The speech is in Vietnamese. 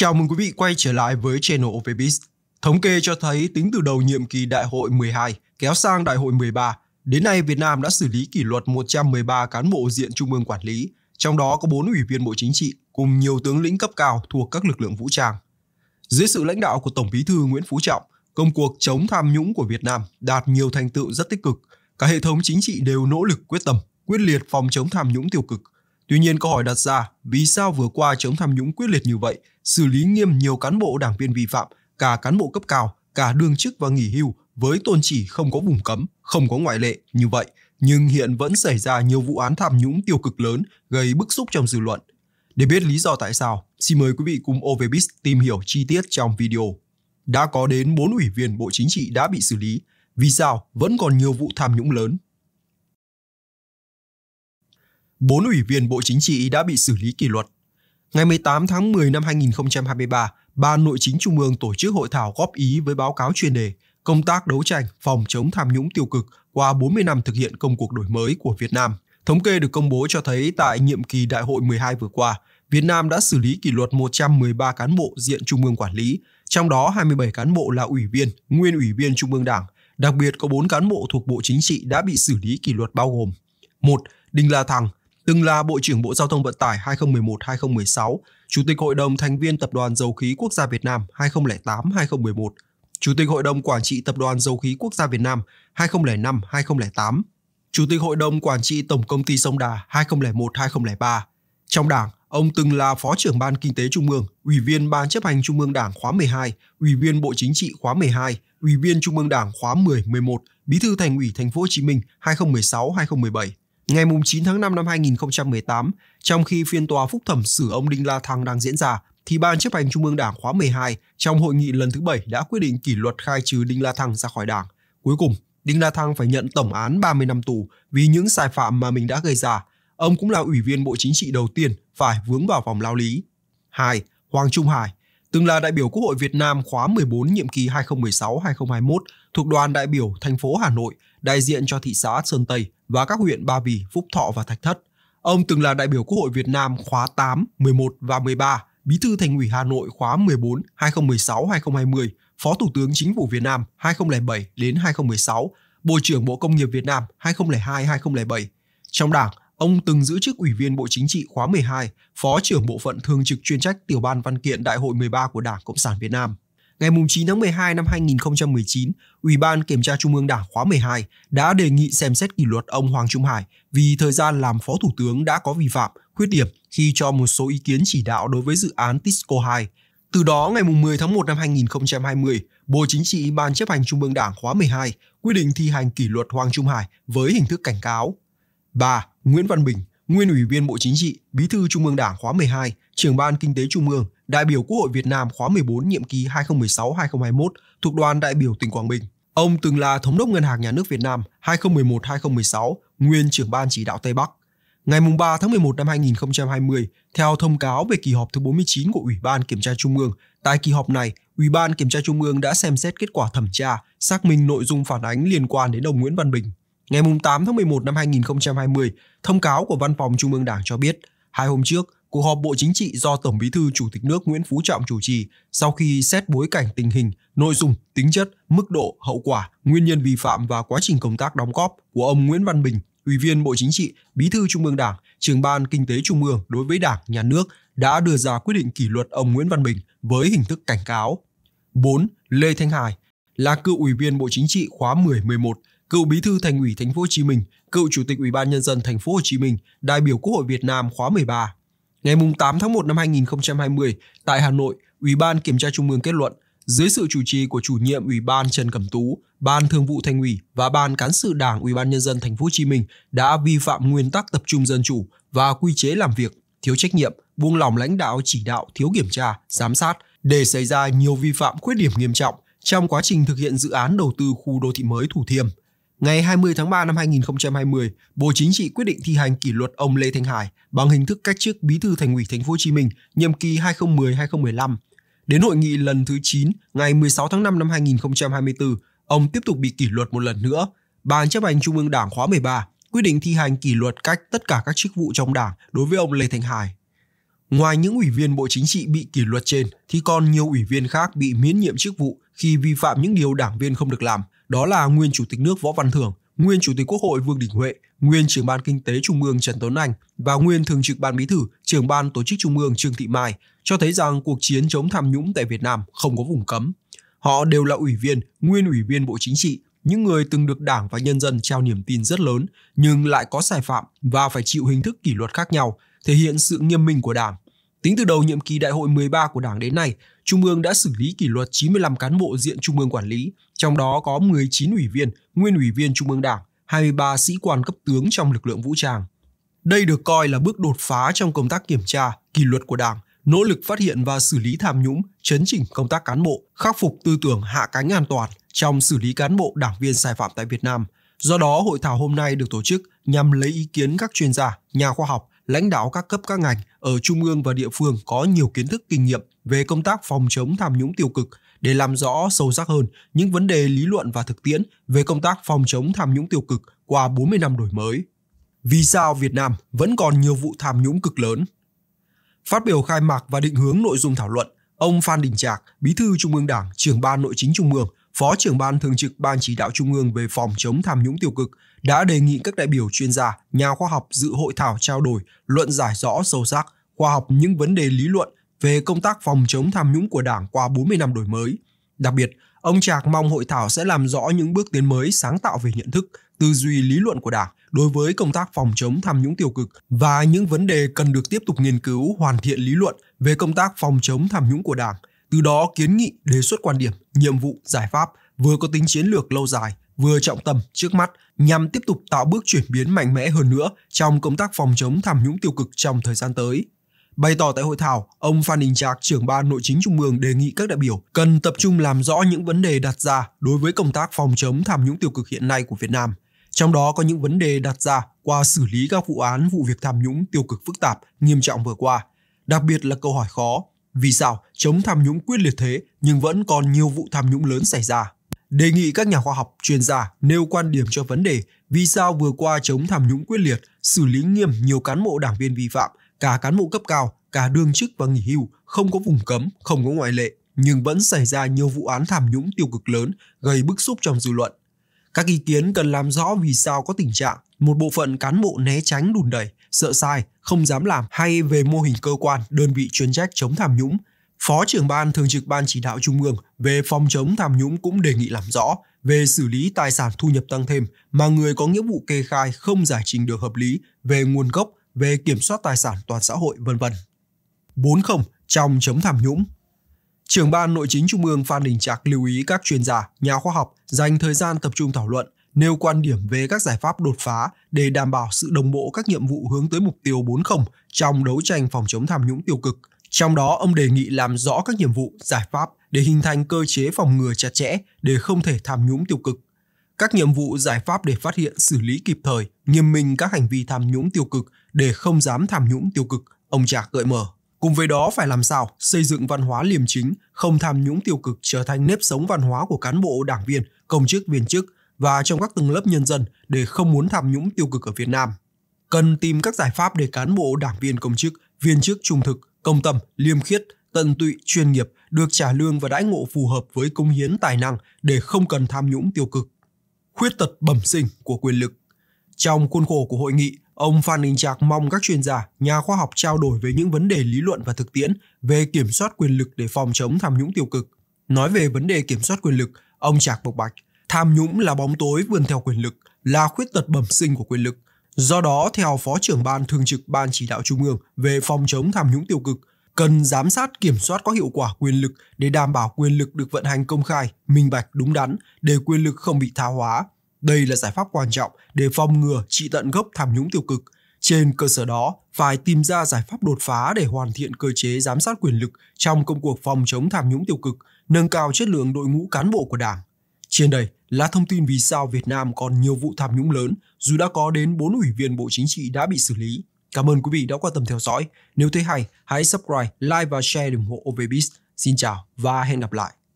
Chào mừng quý vị quay trở lại với channel OVBIS. Thống kê cho thấy tính từ đầu nhiệm kỳ đại hội 12 kéo sang đại hội 13, đến nay Việt Nam đã xử lý kỷ luật 113 cán bộ diện trung ương quản lý, trong đó có 4 ủy viên Bộ Chính trị cùng nhiều tướng lĩnh cấp cao thuộc các lực lượng vũ trang. Dưới sự lãnh đạo của Tổng Bí thư Nguyễn Phú Trọng, công cuộc chống tham nhũng của Việt Nam đạt nhiều thành tựu rất tích cực. Cả hệ thống chính trị đều nỗ lực quyết tâm, quyết liệt phòng chống tham nhũng tiêu cực – Tuy nhiên câu hỏi đặt ra, vì sao vừa qua chống tham nhũng quyết liệt như vậy, xử lý nghiêm nhiều cán bộ đảng viên vi phạm, cả cán bộ cấp cao, cả đương chức và nghỉ hưu với tôn chỉ không có vùng cấm, không có ngoại lệ như vậy, nhưng hiện vẫn xảy ra nhiều vụ án tham nhũng tiêu cực lớn gây bức xúc trong dư luận. Để biết lý do tại sao, xin mời quý vị cùng OVBIS tìm hiểu chi tiết trong video. Đã có đến 4 ủy viên Bộ Chính trị đã bị xử lý, vì sao vẫn còn nhiều vụ tham nhũng lớn 4 ủy viên Bộ Chính trị đã bị xử lý kỷ luật. Ngày 18 tháng 10 năm 2023, Ban Nội chính Trung ương tổ chức hội thảo góp ý với báo cáo chuyên đề Công tác đấu tranh phòng chống tham nhũng tiêu cực qua 40 năm thực hiện công cuộc đổi mới của Việt Nam. Thống kê được công bố cho thấy tại nhiệm kỳ đại hội 12 vừa qua, Việt Nam đã xử lý kỷ luật 113 cán bộ diện Trung ương quản lý, trong đó 27 cán bộ là ủy viên, nguyên ủy viên Trung ương Đảng. Đặc biệt có 4 cán bộ thuộc Bộ Chính trị đã bị xử lý kỷ luật bao gồm: 1. Đinh La Thăng, từng là Bộ trưởng Bộ Giao thông Vận tải 2011-2016, Chủ tịch Hội đồng thành viên Tập đoàn Dầu khí Quốc gia Việt Nam 2008-2011, Chủ tịch Hội đồng Quản trị Tập đoàn Dầu khí Quốc gia Việt Nam 2005-2008, Chủ tịch Hội đồng Quản trị Tổng Công ty Sông Đà 2001-2003. Trong Đảng, ông từng là Phó trưởng Ban Kinh tế Trung ương, Ủy viên Ban chấp hành Trung ương Đảng khóa 12, Ủy viên Bộ Chính trị khóa 12, Ủy viên Trung ương Đảng khóa 10-11, Bí thư Thành ủy Thành phố Hồ Chí Minh 2016-2017. Ngày 9 tháng 5 năm 2018, trong khi phiên tòa phúc thẩm xử ông Đinh La Thăng đang diễn ra, thì Ban chấp hành Trung ương Đảng khóa 12 trong hội nghị lần thứ 7 đã quyết định kỷ luật khai trừ Đinh La Thăng ra khỏi Đảng. Cuối cùng, Đinh La Thăng phải nhận tổng án 30 năm tù vì những sai phạm mà mình đã gây ra. Ông cũng là ủy viên Bộ Chính trị đầu tiên phải vướng vào vòng lao lý. 2. Hoàng Trung Hải từng là đại biểu Quốc hội Việt Nam khóa 14 nhiệm kỳ 2016-2021 thuộc đoàn đại biểu thành phố Hà Nội đại diện cho thị xã Sơn Tây và các huyện Ba Vì, Phúc Thọ và Thạch Thất. Ông từng là đại biểu Quốc hội Việt Nam khóa 8, 11 và 13, Bí thư Thành ủy Hà Nội khóa 14, 2016-2020, Phó Thủ tướng Chính phủ Việt Nam 2007 đến 2016, Bộ trưởng Bộ Công nghiệp Việt Nam 2002-2007. Trong Đảng, ông từng giữ chức Ủy viên Bộ Chính trị khóa 12, Phó trưởng Bộ phận Thường trực chuyên trách Tiểu ban Văn kiện Đại hội 13 của Đảng Cộng sản Việt Nam ngày 9 tháng 12 năm 2019, Ủy ban Kiểm tra Trung ương Đảng khóa 12 đã đề nghị xem xét kỷ luật ông Hoàng Trung Hải vì thời gian làm Phó Thủ tướng đã có vi phạm, khuyết điểm khi cho một số ý kiến chỉ đạo đối với dự án TISCO 2. Từ đó, ngày 10 tháng 1 năm 2020, Bộ Chính trị Ban chấp hành Trung ương Đảng khóa 12 quyết định thi hành kỷ luật Hoàng Trung Hải với hình thức cảnh cáo. 3. Nguyễn Văn Bình, Nguyên Ủy viên Bộ Chính trị, Bí thư Trung ương Đảng khóa 12, trưởng Ban Kinh tế Trung ương, đại biểu Quốc hội Việt Nam khóa 14 nhiệm kỳ 2016-2021 thuộc đoàn đại biểu tỉnh Quảng Bình. Ông từng là Thống đốc Ngân hàng Nhà nước Việt Nam 2011-2016, nguyên trưởng ban chỉ đạo Tây Bắc. Ngày 3 tháng 11 năm 2020, theo thông cáo về kỳ họp thứ 49 của Ủy ban Kiểm tra Trung ương, tại kỳ họp này, Ủy ban Kiểm tra Trung ương đã xem xét kết quả thẩm tra, xác minh nội dung phản ánh liên quan đến ông Nguyễn Văn Bình. Ngày 8 tháng 11 năm 2020, thông cáo của Văn phòng Trung ương Đảng cho biết, hai hôm trước, cuộc họp Bộ Chính trị do Tổng Bí thư Chủ tịch nước Nguyễn Phú Trọng chủ trì sau khi xét bối cảnh tình hình, nội dung, tính chất, mức độ, hậu quả, nguyên nhân vi phạm và quá trình công tác đóng góp của ông Nguyễn Văn Bình, Ủy viên Bộ Chính trị, Bí thư Trung ương Đảng, Trưởng ban Kinh tế Trung ương đối với Đảng, Nhà nước đã đưa ra quyết định kỷ luật ông Nguyễn Văn Bình với hình thức cảnh cáo. 4. Lê Thanh Hải là cựu Ủy viên Bộ Chính trị khóa 10-11, cựu Bí thư Thành ủy Thành phố Hồ Chí Minh, cựu Chủ tịch Ủy ban nhân dân Thành phố Hồ Chí Minh, đại biểu Quốc hội Việt Nam khóa 13 Ngày 8 tháng 1 năm 2020, tại Hà Nội, Ủy ban Kiểm tra Trung ương kết luận, dưới sự chủ trì của chủ nhiệm Ủy ban Trần Cẩm Tú, Ban Thường vụ Thành ủy và Ban Cán sự Đảng Ủy ban nhân dân thành phố Hồ Chí Minh đã vi phạm nguyên tắc tập trung dân chủ và quy chế làm việc, thiếu trách nhiệm, buông lỏng lãnh đạo chỉ đạo, thiếu kiểm tra, giám sát để xảy ra nhiều vi phạm khuyết điểm nghiêm trọng trong quá trình thực hiện dự án đầu tư khu đô thị mới Thủ Thiêm. Ngày 20 tháng 3 năm 2020, Bộ Chính trị quyết định thi hành kỷ luật ông Lê Thanh Hải bằng hình thức cách chức Bí thư Thành ủy Thành phố Hồ Chí Minh nhiệm kỳ 2010-2015. Đến hội nghị lần thứ 9 ngày 16 tháng 5 năm 2024, ông tiếp tục bị kỷ luật một lần nữa. Ban chấp hành Trung ương Đảng khóa 13 quyết định thi hành kỷ luật cách tất cả các chức vụ trong Đảng đối với ông Lê Thanh Hải. Ngoài những ủy viên Bộ Chính trị bị kỷ luật trên thì còn nhiều ủy viên khác bị miễn nhiệm chức vụ khi vi phạm những điều đảng viên không được làm – đó là nguyên Chủ tịch nước Võ Văn Thưởng, nguyên Chủ tịch Quốc hội Vương Đình Huệ, nguyên trưởng ban kinh tế Trung ương Trần Tuấn Anh và nguyên thường trực ban bí thư, trưởng ban tổ chức Trung ương Trương Thị Mai cho thấy rằng cuộc chiến chống tham nhũng tại Việt Nam không có vùng cấm. Họ đều là ủy viên, nguyên ủy viên Bộ Chính trị, những người từng được Đảng và nhân dân trao niềm tin rất lớn nhưng lại có sai phạm và phải chịu hình thức kỷ luật khác nhau, thể hiện sự nghiêm minh của Đảng. Tính từ đầu nhiệm kỳ đại hội 13 của Đảng đến nay, Trung ương đã xử lý kỷ luật 95 cán bộ diện Trung ương quản lý, trong đó có 19 ủy viên, nguyên ủy viên Trung ương Đảng, 23 sĩ quan cấp tướng trong lực lượng vũ trang. Đây được coi là bước đột phá trong công tác kiểm tra, kỷ luật của Đảng, nỗ lực phát hiện và xử lý tham nhũng, chấn chỉnh công tác cán bộ, khắc phục tư tưởng hạ cánh an toàn trong xử lý cán bộ đảng viên sai phạm tại Việt Nam. Do đó, hội thảo hôm nay được tổ chức nhằm lấy ý kiến các chuyên gia, nhà khoa học, lãnh đạo các cấp các ngành ở trung ương và địa phương có nhiều kiến thức kinh nghiệm về công tác phòng chống tham nhũng tiêu cực để làm rõ sâu sắc hơn những vấn đề lý luận và thực tiễn về công tác phòng chống tham nhũng tiêu cực qua 40 năm đổi mới. Vì sao Việt Nam vẫn còn nhiều vụ tham nhũng cực lớn? Phát biểu khai mạc và định hướng nội dung thảo luận, ông Phan Đình Trạc, Bí thư Trung ương Đảng, trưởng ban Nội chính Trung ương, Phó trưởng ban thường trực Ban chỉ đạo Trung ương về phòng chống tham nhũng tiêu cực đã đề nghị các đại biểu chuyên gia, nhà khoa học dự hội thảo trao đổi, luận giải rõ sâu sắc, khoa học những vấn đề lý luận về công tác phòng chống tham nhũng của Đảng qua 40 năm đổi mới. Đặc biệt, ông Trạc mong hội thảo sẽ làm rõ những bước tiến mới sáng tạo về nhận thức, tư duy lý luận của Đảng đối với công tác phòng chống tham nhũng tiêu cực và những vấn đề cần được tiếp tục nghiên cứu hoàn thiện lý luận về công tác phòng chống tham nhũng của Đảng, từ đó kiến nghị đề xuất quan điểm, nhiệm vụ, giải pháp vừa có tính chiến lược lâu dài, vừa trọng tâm trước mắt nhằm tiếp tục tạo bước chuyển biến mạnh mẽ hơn nữa trong công tác phòng chống tham nhũng tiêu cực trong thời gian tới. Bày tỏ tại hội thảo, ông Phan Đình Trạc, trưởng ban nội chính trung ương đề nghị các đại biểu cần tập trung làm rõ những vấn đề đặt ra đối với công tác phòng chống tham nhũng tiêu cực hiện nay của Việt Nam, trong đó có những vấn đề đặt ra qua xử lý các vụ án vụ việc tham nhũng tiêu cực phức tạp, nghiêm trọng vừa qua, đặc biệt là câu hỏi khó, vì sao chống tham nhũng quyết liệt thế nhưng vẫn còn nhiều vụ tham nhũng lớn xảy ra? Đề nghị các nhà khoa học, chuyên gia nêu quan điểm cho vấn đề vì sao vừa qua chống tham nhũng quyết liệt, xử lý nghiêm nhiều cán bộ đảng viên vi phạm, cả cán bộ cấp cao, cả đương chức và nghỉ hưu, không có vùng cấm, không có ngoại lệ, nhưng vẫn xảy ra nhiều vụ án tham nhũng tiêu cực lớn, gây bức xúc trong dư luận. Các ý kiến cần làm rõ vì sao có tình trạng một bộ phận cán bộ né tránh đùn đẩy, sợ sai, không dám làm hay về mô hình cơ quan, đơn vị chuyên trách chống tham nhũng. Phó trưởng ban thường trực ban chỉ đạo trung ương về phòng chống tham nhũng cũng đề nghị làm rõ về xử lý tài sản thu nhập tăng thêm mà người có nghĩa vụ kê khai không giải trình được hợp lý về nguồn gốc về kiểm soát tài sản toàn xã hội vân vân. 40 trong chống tham nhũng. Trưởng ban Nội chính Trung ương Phan Đình Trạc lưu ý các chuyên gia, nhà khoa học dành thời gian tập trung thảo luận, nêu quan điểm về các giải pháp đột phá để đảm bảo sự đồng bộ các nhiệm vụ hướng tới mục tiêu 40 trong đấu tranh phòng chống tham nhũng tiêu cực. Trong đó, ông đề nghị làm rõ các nhiệm vụ, giải pháp để hình thành cơ chế phòng ngừa chặt chẽ để không thể tham nhũng tiêu cực các nhiệm vụ giải pháp để phát hiện xử lý kịp thời, nghiêm minh các hành vi tham nhũng tiêu cực để không dám tham nhũng tiêu cực, ông Trạc gợi mở. Cùng với đó phải làm sao xây dựng văn hóa liêm chính, không tham nhũng tiêu cực trở thành nếp sống văn hóa của cán bộ, đảng viên, công chức, viên chức và trong các tầng lớp nhân dân để không muốn tham nhũng tiêu cực ở Việt Nam. Cần tìm các giải pháp để cán bộ, đảng viên, công chức, viên chức trung thực, công tâm, liêm khiết, tận tụy, chuyên nghiệp, được trả lương và đãi ngộ phù hợp với công hiến tài năng để không cần tham nhũng tiêu cực khuyết tật bẩm sinh của quyền lực. Trong khuôn khổ của hội nghị, ông Phan Đình Trạc mong các chuyên gia, nhà khoa học trao đổi về những vấn đề lý luận và thực tiễn về kiểm soát quyền lực để phòng chống tham nhũng tiêu cực. Nói về vấn đề kiểm soát quyền lực, ông Trạc bộc bạch, tham nhũng là bóng tối vươn theo quyền lực, là khuyết tật bẩm sinh của quyền lực. Do đó, theo Phó trưởng Ban Thường trực Ban Chỉ đạo Trung ương về phòng chống tham nhũng tiêu cực, cần giám sát kiểm soát có hiệu quả quyền lực để đảm bảo quyền lực được vận hành công khai, minh bạch, đúng đắn để quyền lực không bị tha hóa. Đây là giải pháp quan trọng để phòng ngừa trị tận gốc tham nhũng tiêu cực. Trên cơ sở đó, phải tìm ra giải pháp đột phá để hoàn thiện cơ chế giám sát quyền lực trong công cuộc phòng chống tham nhũng tiêu cực, nâng cao chất lượng đội ngũ cán bộ của Đảng. Trên đây là thông tin vì sao Việt Nam còn nhiều vụ tham nhũng lớn dù đã có đến 4 ủy viên Bộ Chính trị đã bị xử lý. Cảm ơn quý vị đã quan tâm theo dõi. Nếu thấy hay, hãy subscribe, like và share để ủng hộ OVBiz. Xin chào và hẹn gặp lại.